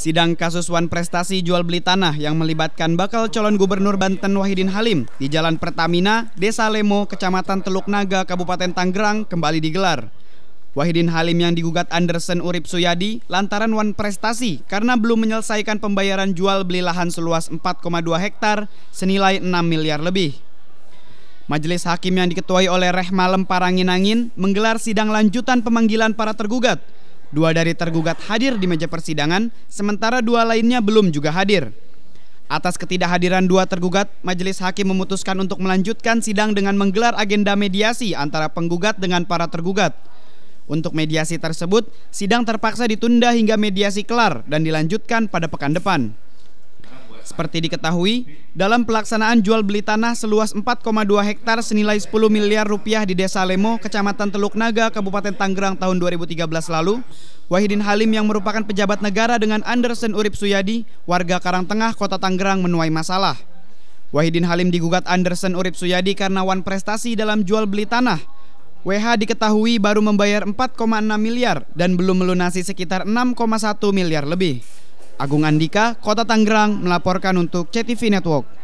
Sidang kasus Wan Prestasi jual beli tanah yang melibatkan bakal calon gubernur Banten Wahidin Halim di Jalan Pertamina, Desa Lemo, Kecamatan Teluk Naga, Kabupaten Tangerang kembali digelar. Wahidin Halim yang digugat Anderson Urip Suyadi lantaran Wan Prestasi karena belum menyelesaikan pembayaran jual beli lahan seluas 4,2 hektar senilai 6 miliar lebih. Majelis hakim yang diketuai oleh Rehmalem Paranginangin menggelar sidang lanjutan pemanggilan para tergugat Dua dari tergugat hadir di meja persidangan, sementara dua lainnya belum juga hadir. Atas ketidakhadiran dua tergugat, majelis hakim memutuskan untuk melanjutkan sidang dengan menggelar agenda mediasi antara penggugat dengan para tergugat. Untuk mediasi tersebut, sidang terpaksa ditunda hingga mediasi kelar dan dilanjutkan pada pekan depan. Seperti diketahui, dalam pelaksanaan jual beli tanah seluas 4,2 hektar senilai 10 miliar rupiah di Desa Lemo, Kecamatan Teluk Naga, Kabupaten Tangerang tahun 2013 lalu, Wahidin Halim yang merupakan pejabat negara dengan Anderson Urip Suyadi, warga Karangtengah, Kota Tangerang menuai masalah. Wahidin Halim digugat Anderson Urip Suyadi karena wan prestasi dalam jual beli tanah. WH diketahui baru membayar 4,6 miliar dan belum melunasi sekitar 6,1 miliar lebih. Agung Andika, Kota Tangerang melaporkan untuk CTV Network.